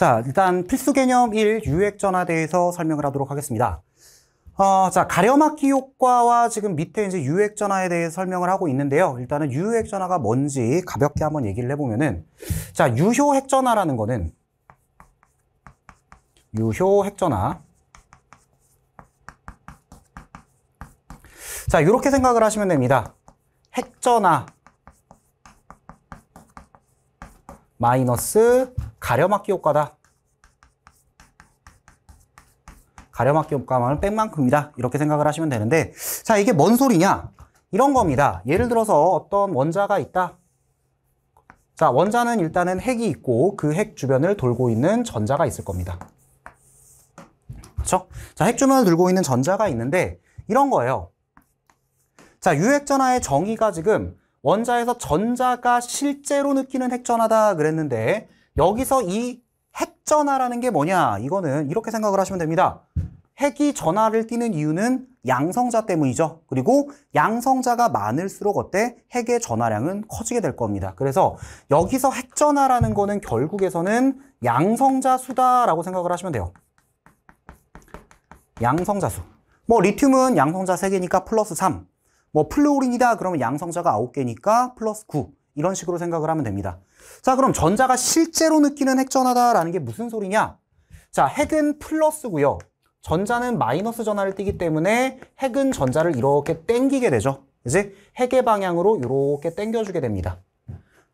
자, 일단 필수 개념 1 유액전화에 대해서 설명을 하도록 하겠습니다. 어, 자, 가려막기 효과와 지금 밑에 이제 유액전화에 대해 서 설명을 하고 있는데요. 일단은 유액전화가 뭔지 가볍게 한번 얘기를 해보면은, 자, 유효 핵전화라는 거는, 유효 핵전화. 자, 이렇게 생각을 하시면 됩니다. 핵전화 마이너스 가려막기 효과다. 가려막기 효과만 백만큼이다. 이렇게 생각을 하시면 되는데 자 이게 뭔 소리냐? 이런 겁니다. 예를 들어서 어떤 원자가 있다. 자 원자는 일단은 핵이 있고 그 핵 주변을 돌고 있는 전자가 있을 겁니다. 그렇죠? 자 핵 주변을 돌고 있는 전자가 있는데 이런 거예요. 자 유핵전화의 정의가 지금 원자에서 전자가 실제로 느끼는 핵전하다 그랬는데 여기서 이 핵전하라는 게 뭐냐 이거는 이렇게 생각을 하시면 됩니다 핵이 전하를 띠는 이유는 양성자 때문이죠 그리고 양성자가 많을수록 어때 핵의 전하량은 커지게 될 겁니다 그래서 여기서 핵전하라는 거는 결국에서는 양성자 수다라고 생각을 하시면 돼요 양성자 수뭐 리튬은 양성자 3개니까 플러스 3뭐 플루오린이다 그러면 양성자가 9개니까 플러스 9 이런 식으로 생각을 하면 됩니다. 자 그럼 전자가 실제로 느끼는 핵전하다라는게 무슨 소리냐? 자 핵은 플러스고요. 전자는 마이너스 전화를 띄기 때문에 핵은 전자를 이렇게 땡기게 되죠. 이제 핵의 방향으로 이렇게 땡겨주게 됩니다.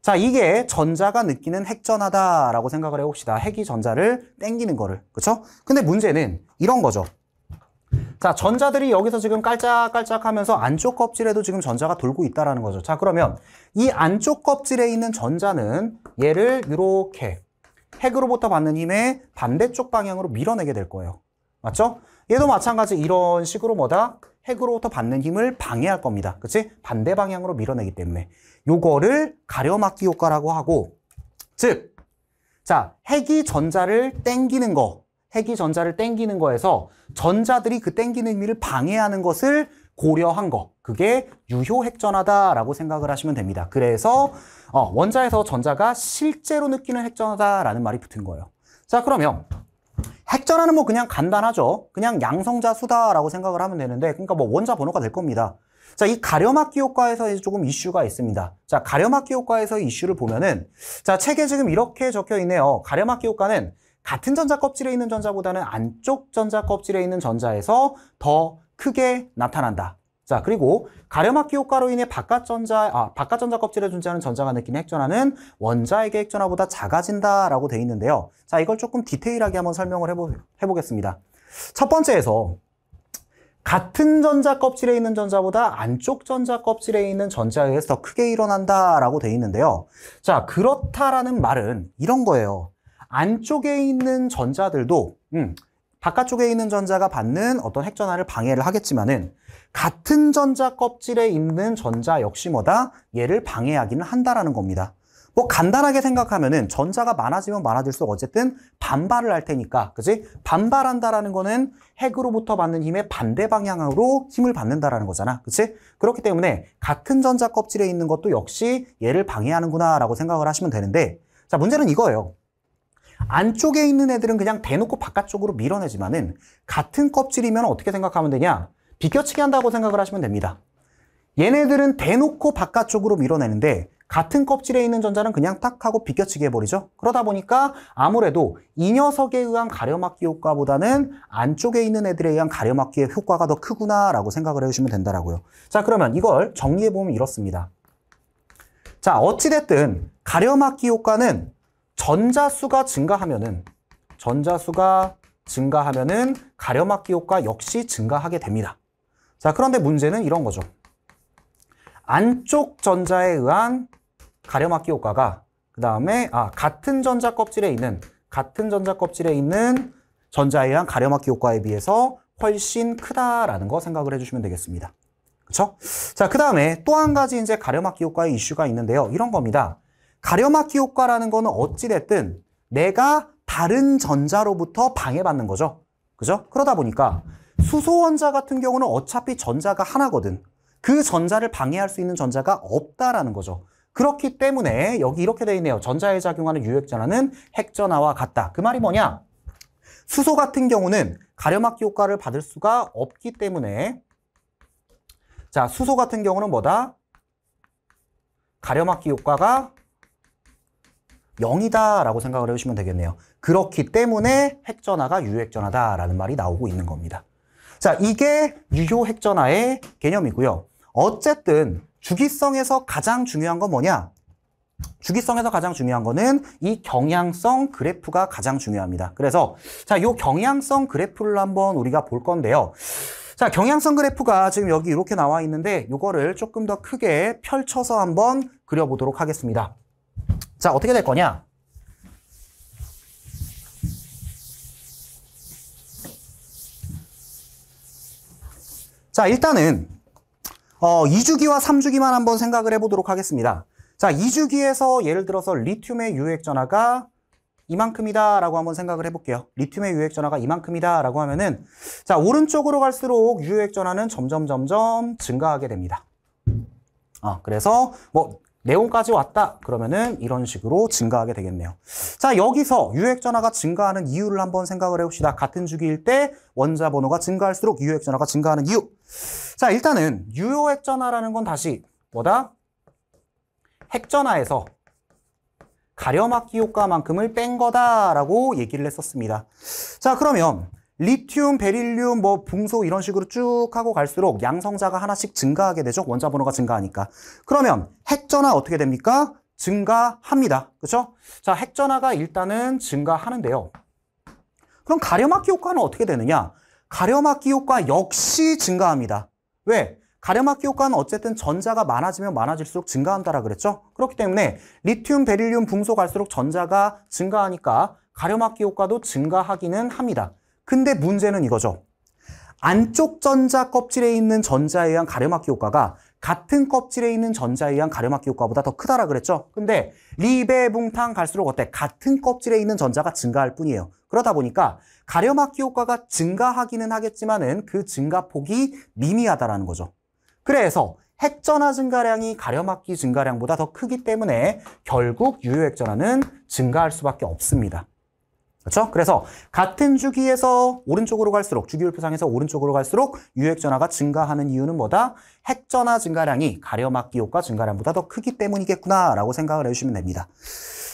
자 이게 전자가 느끼는 핵전하다라고 생각을 해봅시다. 핵이 전자를 땡기는 거를. 그렇죠? 근데 문제는 이런 거죠. 자, 전자들이 여기서 지금 깔짝깔짝 하면서 안쪽 껍질에도 지금 전자가 돌고 있다라는 거죠. 자, 그러면 이 안쪽 껍질에 있는 전자는 얘를 이렇게 핵으로부터 받는 힘의 반대쪽 방향으로 밀어내게 될 거예요. 맞죠? 얘도 마찬가지 이런 식으로 뭐다? 핵으로부터 받는 힘을 방해할 겁니다. 그치? 반대 방향으로 밀어내기 때문에. 요거를 가려막기 효과라고 하고, 즉, 자, 핵이 전자를 땡기는 거, 핵이 전자를 땡기는 거에서 전자들이 그 땡기는 의미를 방해하는 것을 고려한 거 그게 유효핵전하다라고 생각을 하시면 됩니다. 그래서 어, 원자에서 전자가 실제로 느끼는 핵전하다라는 말이 붙은 거예요. 자 그러면 핵전하는 뭐 그냥 간단하죠. 그냥 양성자 수다라고 생각을 하면 되는데 그러니까 뭐 원자 번호가 될 겁니다. 자, 이 가려막기 효과에서 조금 이슈가 있습니다. 자, 가려막기 효과에서 이슈를 보면은 자, 책에 지금 이렇게 적혀 있네요. 가려막기 효과는 같은 전자 껍질에 있는 전자보다는 안쪽 전자 껍질에 있는 전자에서 더 크게 나타난다. 자, 그리고 가려막기 효과로 인해 바깥 전자, 아, 바깥 전자 껍질에 존재하는 전자가 느끼는 핵전하는 원자에게 핵전화보다 작아진다라고 되어 있는데요. 자, 이걸 조금 디테일하게 한번 설명을 해보, 해보겠습니다. 첫 번째에서 같은 전자 껍질에 있는 전자보다 안쪽 전자 껍질에 있는 전자에 의해서 더 크게 일어난다라고 되어 있는데요. 자, 그렇다라는 말은 이런 거예요. 안쪽에 있는 전자들도 음, 바깥쪽에 있는 전자가 받는 어떤 핵전화를 방해를 하겠지만은 같은 전자 껍질에 있는 전자 역시 뭐다? 얘를 방해하기는 한다라는 겁니다. 뭐 간단하게 생각하면은 전자가 많아지면 많아질수록 어쨌든 반발을 할 테니까 그지 반발한다라는 거는 핵으로부터 받는 힘의 반대 방향으로 힘을 받는다라는 거잖아 그치 그렇기 때문에 같은 전자 껍질에 있는 것도 역시 얘를 방해하는구나 라고 생각을 하시면 되는데 자 문제는 이거예요 안쪽에 있는 애들은 그냥 대놓고 바깥쪽으로 밀어내지만은 같은 껍질이면 어떻게 생각하면 되냐? 비껴치기 한다고 생각을 하시면 됩니다. 얘네들은 대놓고 바깥쪽으로 밀어내는데 같은 껍질에 있는 전자는 그냥 딱 하고 비껴치게 해버리죠. 그러다 보니까 아무래도 이 녀석에 의한 가려막기 효과보다는 안쪽에 있는 애들에 의한 가려막기의 효과가 더 크구나라고 생각을 해주시면 된다라고요. 자, 그러면 이걸 정리해보면 이렇습니다. 자, 어찌됐든 가려막기 효과는 전자수가 증가하면은 전자수가 증가하면은 가려막기 효과 역시 증가하게 됩니다. 자, 그런데 문제는 이런 거죠. 안쪽 전자에 의한 가려막기 효과가 그 다음에 아 같은 전자 껍질에 있는 같은 전자 껍질에 있는 전자에 의한 가려막기 효과에 비해서 훨씬 크다라는 거 생각을 해주시면 되겠습니다. 그렇죠? 자, 그 다음에 또 한 가지 이제 가려막기 효과의 이슈가 있는데요. 이런 겁니다. 가려막기 효과라는 거는 어찌됐든 내가 다른 전자로부터 방해받는 거죠. 그죠? 그러다 보니까 수소 원자 같은 경우는 어차피 전자가 하나거든. 그 전자를 방해할 수 있는 전자가 없다라는 거죠. 그렇기 때문에 여기 이렇게 돼 있네요. 전자에 작용하는 유액전화는 핵전화와 같다. 그 말이 뭐냐? 수소 같은 경우는 가려막기 효과를 받을 수가 없기 때문에 자 수소 같은 경우는 뭐다? 가려막기 효과가 0이다라고 생각을 해주시면 되겠네요. 그렇기 때문에 핵전화가 유핵전화다라는 말이 나오고 있는 겁니다. 자, 이게 유효핵전화의 개념이고요. 어쨌든 주기성에서 가장 중요한 건 뭐냐? 주기성에서 가장 중요한 거는 이 경향성 그래프가 가장 중요합니다. 그래서 자, 이 경향성 그래프를 한번 우리가 볼 건데요. 자, 경향성 그래프가 지금 여기 이렇게 나와 있는데 이거를 조금 더 크게 펼쳐서 한번 그려보도록 하겠습니다. 자, 어떻게 될 거냐? 자, 일단은 어, 2주기와 3주기만 한번 생각을 해보도록 하겠습니다. 자, 2주기에서 예를 들어서 리튬의 유액 전화가 이만큼이다 라고 한번 생각을 해볼게요. 리튬의 유액 전화가 이만큼이다 라고 하면은 자, 오른쪽으로 갈수록 유액 전화는 점점 점점 증가하게 됩니다. 아, 그래서 뭐 내용까지 왔다 그러면은 이런 식으로 증가하게 되겠네요 자 여기서 유액전화가 증가하는 이유를 한번 생각을 해봅시다 같은 주기일 때 원자 번호가 증가할수록 유액전화가 증가하는 이유 자 일단은 유효액전화라는 건 다시 뭐다? 핵전화에서 가려막기 효과만큼을 뺀 거다라고 얘기를 했었습니다 자 그러면 리튬, 베릴륨, 뭐 붕소 이런 식으로 쭉 하고 갈수록 양성자가 하나씩 증가하게 되죠. 원자 번호가 증가하니까. 그러면 핵전화 어떻게 됩니까? 증가합니다. 그렇죠? 자, 핵전화가 일단은 증가하는데요. 그럼 가려막기 효과는 어떻게 되느냐? 가려막기 효과 역시 증가합니다. 왜? 가려막기 효과는 어쨌든 전자가 많아지면 많아질수록 증가한다라 그랬죠? 그렇기 때문에 리튬, 베릴륨, 붕소 갈수록 전자가 증가하니까 가려막기 효과도 증가하기는 합니다. 근데 문제는 이거죠. 안쪽 전자 껍질에 있는 전자에 의한 가려막기 효과가 같은 껍질에 있는 전자에 의한 가려막기 효과보다 더 크다라 그랬죠. 근데 리베붕탕 갈수록 어때? 같은 껍질에 있는 전자가 증가할 뿐이에요. 그러다 보니까 가려막기 효과가 증가하기는 하겠지만은 그 증가폭이 미미하다라는 거죠. 그래서 핵전화 증가량이 가려막기 증가량보다 더 크기 때문에 결국 유효 핵전화는 증가할 수밖에 없습니다. 그렇죠? 그래서 같은 주기에서 오른쪽으로 갈수록 주기율표상에서 오른쪽으로 갈수록 유액전화가 증가하는 이유는 뭐다? 핵전화 증가량이 가려막기 효과 증가량보다 더 크기 때문이겠구나라고 생각을 해주시면 됩니다.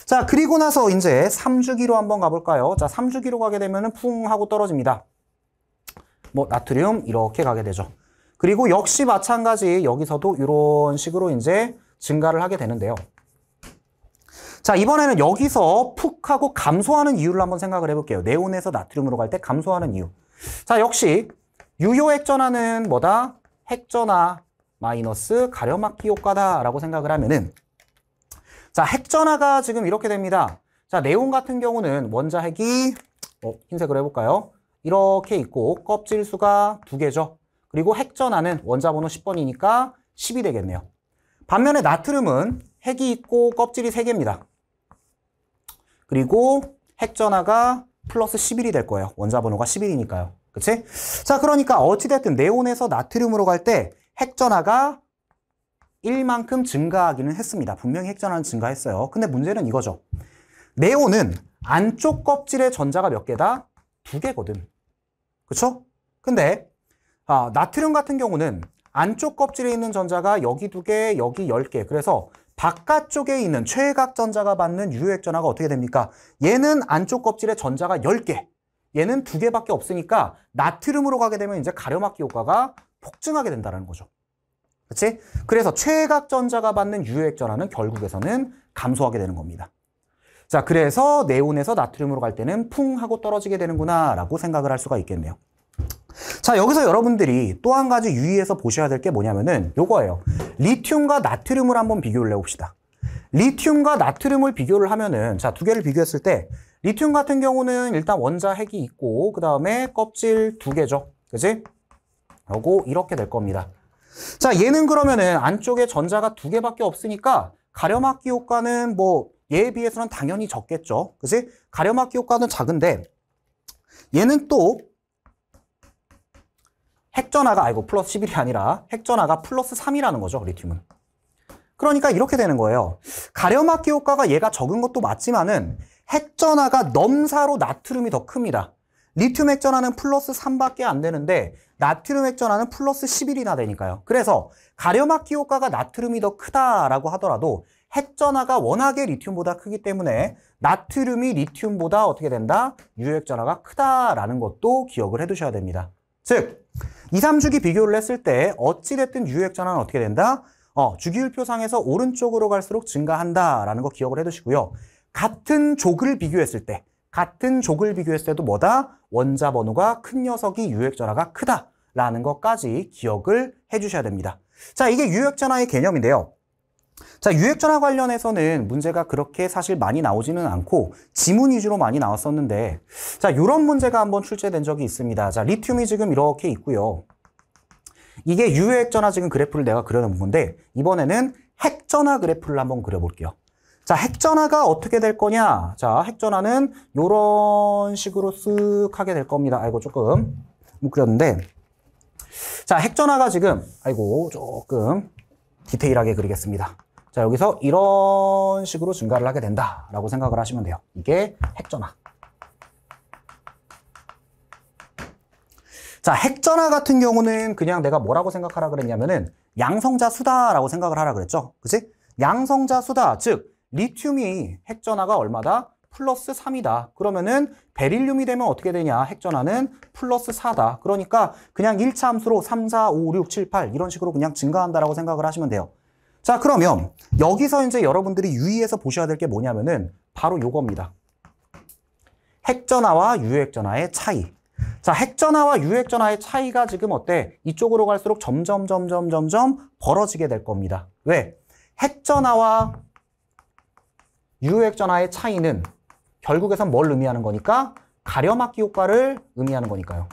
자, 그리고 나서 이제 3주기로 한번 가볼까요? 자, 3주기로 가게 되면 풍 하고 떨어집니다. 뭐 나트륨 이렇게 가게 되죠. 그리고 역시 마찬가지 여기서도 이런 식으로 이제 증가를 하게 되는데요. 자, 이번에는 여기서 푹 하고 감소하는 이유를 한번 생각을 해볼게요. 네온에서 나트륨으로 갈 때 감소하는 이유. 자, 역시 유효 핵전화는 뭐다? 핵전화 마이너스 가려막기 효과다라고 생각을 하면은 자, 핵전화가 지금 이렇게 됩니다. 자, 네온 같은 경우는 원자핵이 어, 흰색으로 해볼까요? 이렇게 있고 껍질 수가 두 개죠. 그리고 핵전화는 원자 번호 10번이니까 10이 되겠네요. 반면에 나트륨은 핵이 있고 껍질이 3개입니다 그리고 핵전화가 플러스 11이 될 거예요. 원자 번호가 11이니까요. 그치? 자, 그러니까 어찌됐든 네온에서 나트륨으로 갈 때 핵전화가 1만큼 증가하기는 했습니다. 분명히 핵전화는 증가했어요. 근데 문제는 이거죠. 네온은 안쪽 껍질의 전자가 몇 개다? 두 개거든. 그쵸? 근데 아, 나트륨 같은 경우는 안쪽 껍질에 있는 전자가 여기 두 개, 여기 열 개. 그래서 바깥쪽에 있는 최각 전자가 받는 유효액 전화가 어떻게 됩니까? 얘는 안쪽 껍질에 전자가 10개, 얘는 2개밖에 없으니까 나트륨으로 가게 되면 이제 가려막기 효과가 폭증하게 된다는 거죠. 그렇지? 그래서 최각 전자가 받는 유효액 전화는 결국에서는 감소하게 되는 겁니다. 자, 그래서 네온에서 나트륨으로 갈 때는 풍 하고 떨어지게 되는구나라고 생각을 할 수가 있겠네요. 자 여기서 여러분들이 또 한 가지 유의해서 보셔야 될 게 뭐냐면은 요거예요 리튬과 나트륨을 한번 비교를 해봅시다 리튬과 나트륨을 비교를 하면은 자 두 개를 비교했을 때 리튬 같은 경우는 일단 원자 핵이 있고 그 다음에 껍질 두 개죠 그지? 요고 이렇게 될 겁니다 자 얘는 그러면은 안쪽에 전자가 두 개밖에 없으니까 가려막기 효과는 뭐 얘에 비해서는 당연히 적겠죠 그지? 가려막기 효과는 작은데 얘는 또 핵전화가 아니고 플러스 11이 아니라 핵전화가 플러스 3이라는 거죠, 리튬은. 그러니까 이렇게 되는 거예요. 가려막기 효과가 얘가 적은 것도 맞지만은 핵전화가 넘사로 나트륨이 더 큽니다. 리튬 핵전화는 플러스 3밖에 안 되는데 나트륨 핵전화는 플러스 11이나 되니까요. 그래서 가려막기 효과가 나트륨이 더 크다라고 하더라도 핵전화가 워낙에 리튬보다 크기 때문에 나트륨이 리튬보다 어떻게 된다? 유효핵전화가 크다라는 것도 기억을 해두셔야 됩니다. 즉 2, 3주기 비교를 했을 때 어찌됐든 유효액 전환은 어떻게 된다? 어, 주기율표상에서 오른쪽으로 갈수록 증가한다라는 거 기억을 해두시고요. 같은 족을 비교했을 때, 같은 족을 비교했을 때도 뭐다? 원자 번호가 큰 녀석이 유효액 전화가 크다라는 것까지 기억을 해주셔야 됩니다. 자, 이게 유효액 전화의 개념인데요. 자, 유액 전화 관련해서는 문제가 그렇게 사실 많이 나오지는 않고 지문 위주로 많이 나왔었는데 자, 이런 문제가 한번 출제된 적이 있습니다. 자, 리튬이 지금 이렇게 있고요. 이게 유액 전화 지금 그래프를 내가 그려놓은 건데 이번에는 핵 전화 그래프를 한번 그려볼게요. 자, 핵 전화가 어떻게 될 거냐? 자, 핵 전화는 요런 식으로 쓱 하게 될 겁니다. 아이고 조금 못 그렸는데 자, 핵 전화가 지금 아이고 조금 디테일하게 그리겠습니다. 자, 여기서 이런 식으로 증가를 하게 된다라고 생각을 하시면 돼요. 이게 핵전화. 자, 핵전화 같은 경우는 그냥 내가 뭐라고 생각하라 그랬냐면은 양성자 수다라고 생각을 하라 그랬죠. 그치? 양성자 수다, 즉, 리튬이 핵전화가 얼마다? 플러스 3이다. 그러면은 베릴륨이 되면 어떻게 되냐? 핵전화는 플러스 4다. 그러니까 그냥 1차 함수로 3, 4, 5, 6, 7, 8 이런 식으로 그냥 증가한다라고 생각을 하시면 돼요. 자, 그러면 여기서 이제 여러분들이 유의해서 보셔야 될 게 뭐냐면은 바로 요겁니다. 핵전화와 유핵전화의 차이. 자, 핵전화와 유핵전화의 차이가 지금 어때? 이쪽으로 갈수록 점점, 점점, 점점 벌어지게 될 겁니다. 왜? 핵전화와 유핵전화의 차이는 결국에선 뭘 의미하는 거니까 가려막기 효과를 의미하는 거니까요.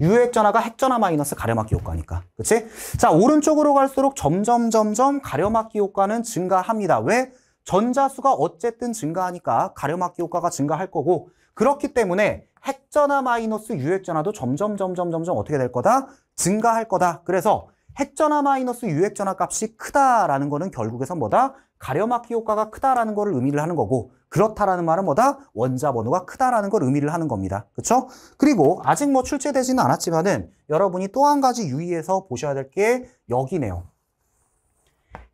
유액전화가 핵전화 마이너스 가려막기 효과니까. 그치? 자, 오른쪽으로 갈수록 점점, 점점 가려막기 효과는 증가합니다. 왜? 전자수가 어쨌든 증가하니까 가려막기 효과가 증가할 거고, 그렇기 때문에 핵전화 마이너스 유액전화도 점점, 점점, 점점 어떻게 될 거다? 증가할 거다. 그래서 핵전화 마이너스 유핵전화 값이 크다라는 거는 결국에선 뭐다? 가려막기 효과가 크다라는 거를 의미를 하는 거고 그렇다라는 말은 뭐다? 원자 번호가 크다라는 걸 의미를 하는 겁니다. 그렇죠? 그리고 아직 뭐 출제되지는 않았지만은 여러분이 또 한 가지 유의해서 보셔야 될 게 여기네요.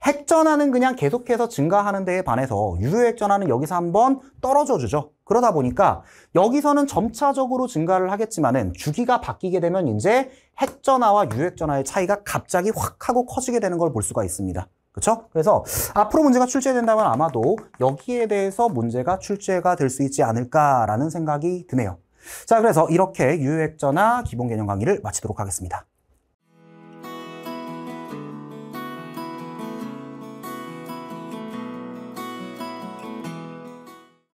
핵전화는 그냥 계속해서 증가하는 데에 반해서 유효 핵전화는 여기서 한번 떨어져 주죠. 그러다 보니까 여기서는 점차적으로 증가를 하겠지만은 주기가 바뀌게 되면 이제 핵전화와 유효 핵전화의 차이가 갑자기 확 하고 커지게 되는 걸 볼 수가 있습니다. 그렇죠? 그래서 앞으로 문제가 출제된다면 아마도 여기에 대해서 문제가 출제가 될 수 있지 않을까라는 생각이 드네요. 자, 그래서 이렇게 유효 핵전화 기본 개념 강의를 마치도록 하겠습니다.